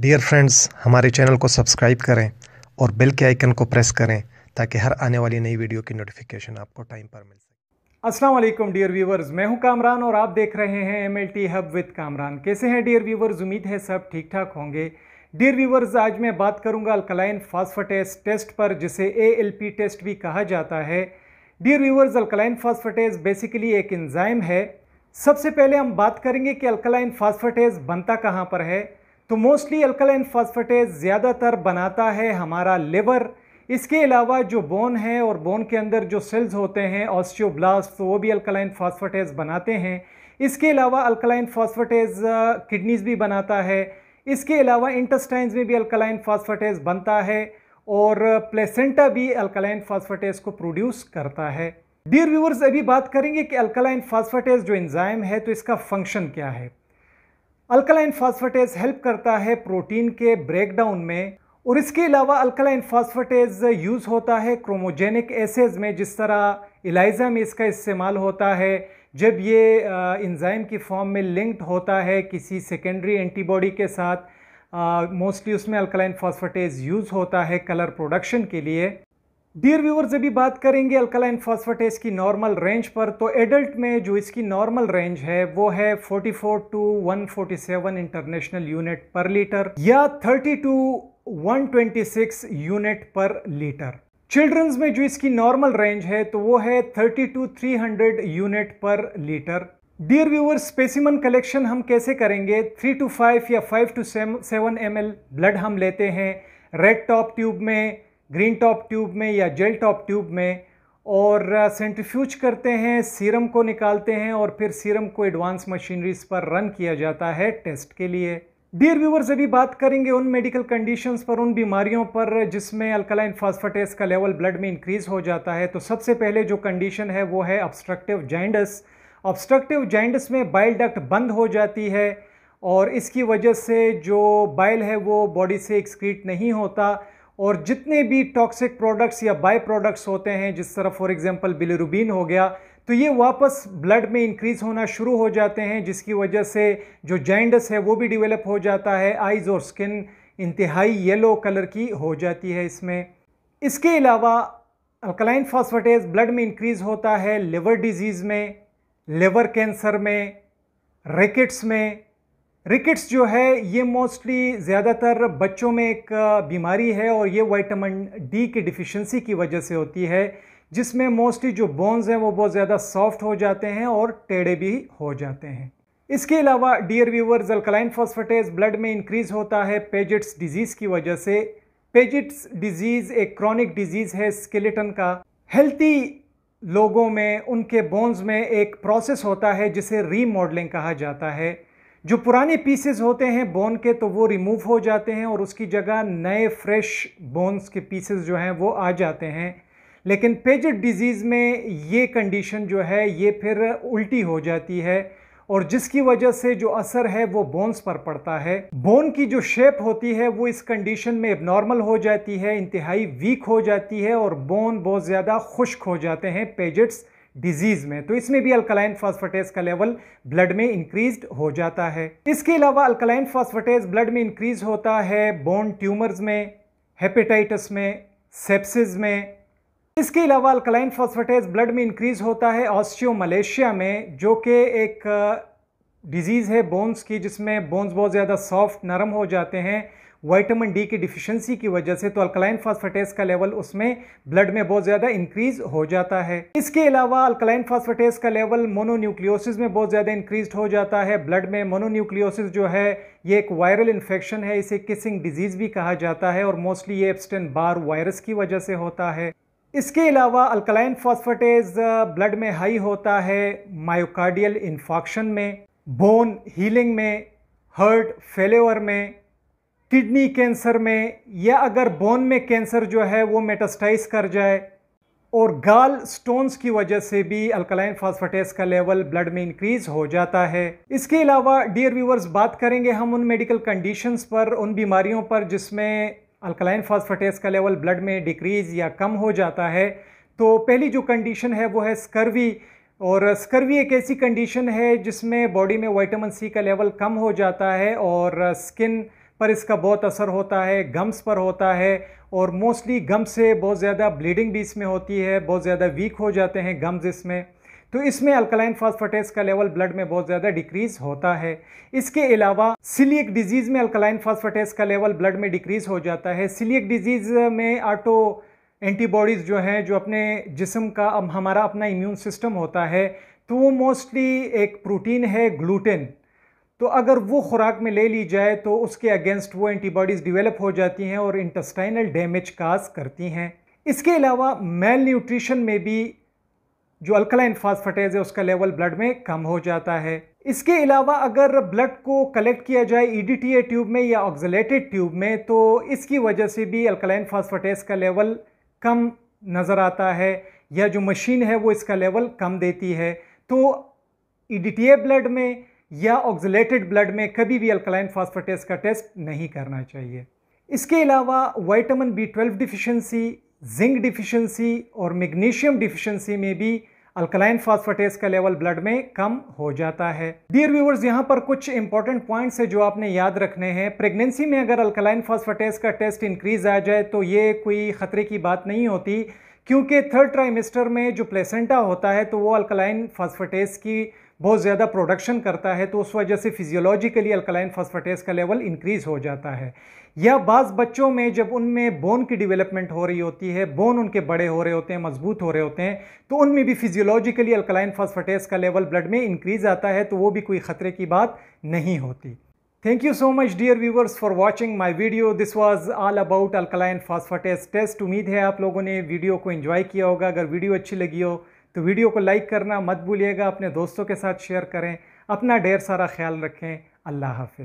dear friends हमारे channel को subscribe करें और बेल के आइकन को प्रेस करें ताकि हर आने वाली नई वीडियो की नोटिफिकेशन आपको टाइम पर मिल सके असलम डियर व्यूवर्स मैं हूं कामरान और आप देख रहे हैं M L T hub with Kamran कैसे हैं डियर व्यूवर्स उम्मीद है सब ठीक ठाक होंगे डियर व्यूवर्स आज मैं बात करूंगा अल्कलाइन फास्फटेस टेस्ट पर जिसे ए एल पी टेस्ट भी कहा जाता है dear viewers alkaline phosphatase basically एक इंजाइम है सबसे पहले हम बात करेंगे कि अल्कलाइन फास्फटेज बनता कहाँ पर है तो मोस्टली अल्कलाइन फॉस्फेटेज ज़्यादातर बनाता है हमारा लिवर इसके अलावा जो बोन है और बोन के अंदर जो सेल्स होते हैं ऑस्टियोब्लास्ट तो वो भी अल्कलाइन फॉस्फेटेज बनाते हैं इसके अलावा अल्कलाइन फॉस्फेटेज किडनीज़ भी बनाता है इसके अलावा इंटस्टाइन में भी अल्कलाइन फॉस्फेटेज बनता है और प्लेसेंटा भी अल्कलाइन फॉस्फेटेज को प्रोड्यूस करता है डियर व्यूवर्स अभी बात करेंगे कि अल्कलाइन फॉस्फेटेज जो एंजाइम है तो इसका फंक्शन क्या है अल्कलाइन फास्फेटेज हेल्प करता है प्रोटीन के ब्रेकडाउन में और इसके अलावा अल्कलाइन फॉस्फेटेज यूज़ होता है क्रोमोजेनिक एसेज में जिस तरह इलाइजा में इसका इस्तेमाल होता है जब ये इंजाइम की फॉर्म में लिंक्ड होता है किसी सेकेंडरी एंटीबॉडी के साथ मोस्टली उसमें अल्कलाइन फॉस्फेटेज यूज़ होता है कलर प्रोडक्शन के लिए डियर व्यूवर जब भी बात करेंगे अल्कलाइन फॉस्फेटेस की नॉर्मल रेंज पर तो एडल्ट में जो इसकी नॉर्मल रेंज है वो है 44 to 147 international unit per litre या 30 to 126 unit per litre childrens में जो इसकी नॉर्मल रेंज है तो वो है 30 to 300 unit per litre dear viewer specimen collection हम कैसे करेंगे थ्री टू फाइव या five to seven M blood हम लेते हैं रेड टॉप ट्यूब में ग्रीन टॉप ट्यूब में या जेल टॉप ट्यूब में और सेंट्रीफ्यूज करते हैं सीरम को निकालते हैं और फिर सीरम को एडवांस मशीनरीज पर रन किया जाता है टेस्ट के लिए डियर व्यूवर्स अभी बात करेंगे उन मेडिकल कंडीशंस पर उन बीमारियों पर जिसमें अल्कलाइन फास्फेटेस का लेवल ब्लड में इंक्रीज हो जाता है तो सबसे पहले जो कंडीशन है वो है ऑब्स्ट्रक्टिव जाइंडस ऑब्स्ट्रक्टिव जाइंडस में बाइल डक्ट बंद हो जाती है और इसकी वजह से जो बाइल है वो बॉडी से एक्सक्रीट नहीं होता और जितने भी टॉक्सिक प्रोडक्ट्स या बाय प्रोडक्ट्स होते हैं जिस तरह फॉर एग्जांपल बिलरुबिन हो गया तो ये वापस ब्लड में इंक्रीज होना शुरू हो जाते हैं जिसकी वजह से जो जैंडस है वो भी डिवेलप हो जाता है आइज़ और स्किन इंतहाई येलो कलर की हो जाती है इसमें इसके अलावा अल्कलाइन फॉस्फेटेज ब्लड में इंक्रीज़ होता है लिवर डिजीज़ में लिवर कैंसर में रैकेट्स में रिकेट्स जो है ये मोस्टली ज़्यादातर बच्चों में एक बीमारी है और ये वाइटामिन डी की डिफिशेंसी की वजह से होती है जिसमें मोस्टली जो बोन्स हैं वो बहुत ज़्यादा सॉफ्ट हो जाते हैं और टेढ़े भी हो जाते हैं इसके अलावा dear viewer alkaline phosphatase blood में इंक्रीज होता है पेजिट्स डिजीज़ की वजह से पेजिट्स डिजीज़ एक क्रॉनिक डिजीज़ है स्केलेटन का हेल्थी लोगों में उनके बोन्स में एक प्रोसेस होता है जिसे रीमॉडलिंग कहा जाता है जो पुराने पीसेज होते हैं बोन के तो वो रिमूव हो जाते हैं और उसकी जगह नए फ्रेश बोन्स के पीसेस जो हैं वो आ जाते हैं लेकिन पेजट डिजीज़ में ये कंडीशन जो है ये फिर उल्टी हो जाती है और जिसकी वजह से जो असर है वो बोन्स पर पड़ता है बोन की जो शेप होती है वो इस कंडीशन में नॉर्मल हो जाती है इंतहाई वीक हो जाती है और बोन बहुत ज़्यादा खुश्क हो जाते हैं पेजेट्स डिजीज़ में तो इसमें भी अल्कलाइन फॉस्फेटेज का लेवल ब्लड में इंक्रीज हो जाता है इसके अलावा अल्कलाइन फॉस्फेटेज ब्लड में इंक्रीज होता है बोन ट्यूमर्स में हेपेटाइटिस में सेप्सिस में इसके अलावा अल्कलाइन फॉस्फेटेज ब्लड में इंक्रीज होता है मलेशिया में जो कि एक डिजीज़ uh, है बोन्स की जिसमें बोन्स बहुत ज़्यादा सॉफ्ट नरम हो जाते हैं वाइटामिन डी की डिफिशियंसी की वजह से तो अल्कलाइन फास्फेटेस का लेवल उसमें ब्लड में बहुत ज़्यादा इंक्रीज हो जाता है इसके अलावा अल्कलाइन फास्फेटेस का लेवल मोनोन्यूक्लियोसिस में बहुत ज़्यादा इंक्रीज हो जाता है ब्लड में मोनोन्यूक्लियोसिस जो है ये एक वायरल इन्फेक्शन है इसे किसिंग डिजीज़ भी कहा जाता है और मोस्टली ये एप्सटेन बार वायरस की वजह से होता है इसके अलावा अल्कलाइन फॉस्फेटेज ब्लड में हाई होता है मायोकार्डियल इन्फॉक्शन में बोन हीलिंग में हर्ट फेलेवर में किडनी कैंसर में या अगर बोन में कैंसर जो है वो मेटास्टाइज कर जाए और गाल स्टोन्स की वजह से भी अल्कलाइन फास्फेटेस का लेवल ब्लड में इंक्रीज हो जाता है इसके अलावा डियर व्यूवर्स बात करेंगे हम उन मेडिकल कंडीशंस पर उन बीमारियों पर जिसमें अल्कलाइन फास्फेटेस का लेवल ब्लड में डिक्रीज या कम हो जाता है तो पहली जो कंडीशन है वो है स्कर्वी और स्कर्वी एक ऐसी कंडीशन है जिसमें बॉडी में वाइटामिन सी का लेवल कम हो जाता है और स्किन uh, पर इसका बहुत असर होता है गम्स पर होता है और मोस्टली गम से बहुत ज़्यादा ब्लीडिंग भी इसमें होती है बहुत ज़्यादा वीक हो जाते हैं गम्स इसमें तो इसमें अल्कलाइन फास्फेटेस का लेवल ब्लड में बहुत ज़्यादा डिक्रीज होता है इसके अलावा सिलियक डिजीज़ में अल्कलाइन फास्फेटेस का लेवल ब्लड में डिक्रीज हो जाता है सिलियक डिजीज़ में आटो एंटीबॉडीज़ जो हैं जो अपने जिसम का हमारा अपना इम्यून सिस्टम होता है तो वो मोस्टली एक प्रोटीन है ग्लूटेन तो अगर वो खुराक में ले ली जाए तो उसके अगेंस्ट वो एंटीबॉडीज़ डिवेलप हो जाती हैं और इंटेस्टाइनल डैमेज काज करती हैं इसके अलावा मेल न्यूट्रिशन में भी जो अल्कलाइन फास्फेटेज है उसका लेवल ब्लड में कम हो जाता है इसके अलावा अगर ब्लड को कलेक्ट किया जाए ई e ट्यूब में या ऑक्जलेटेड ट्यूब में तो इसकी वजह से भी अल्कलाइन फास्फेटेज का लेवल कम नज़र आता है या जो मशीन है वो इसका लेवल कम देती है तो ई e ब्लड में या ऑक्जिलेटेड ब्लड में कभी भी अल्कलाइन फॉस्फेटेस का टेस्ट नहीं करना चाहिए इसके अलावा vitamin B twelve deficiency zinc deficiency और मैग्नीशियम डिफिशेंसी में भी अल्कलाइन फॉस्फेटेस का लेवल ब्लड में कम हो जाता है डियर व्यूवर्स यहाँ पर कुछ इंपॉर्टेंट पॉइंट्स है जो आपने याद रखने हैं प्रेगनेंसी में अगर अल्कलाइन फॉस्फेटेस का टेस्ट इंक्रीज आ जाए तो ये कोई ख़तरे की बात नहीं होती क्योंकि थर्ड ट्राइमेस्टर में जो प्लेसेंटा होता है तो वो अल्कलाइन फॉस्फेटेस की बहुत ज़्यादा प्रोडक्शन करता है तो उस वजह से फिजियोलॉजिकली अल्कलाइन फॉस्फेटेस का लेवल इंक्रीज़ हो जाता है या बाज़ बच्चों में जब उनमें बोन की डेवलपमेंट हो रही होती है बोन उनके बड़े हो रहे होते हैं मजबूत हो रहे होते हैं तो उनमें भी फिजियोलॉजिकली अल्कलाइन फॉस्फेटेस का लेवल ब्लड में इंक्रीज़ आता है तो वो भी कोई ख़तरे की बात नहीं होती thank you so much dear viewers for watching my video this was all about alkaline phosphatase test उम्मीद है आप लोगों ने वीडियो को इन्जॉय किया होगा अगर वीडियो अच्छी लगी हो तो वीडियो को लाइक करना मत भूलिएगा अपने दोस्तों के साथ शेयर करें अपना ढेर सारा ख्याल रखें अल्लाह हाफि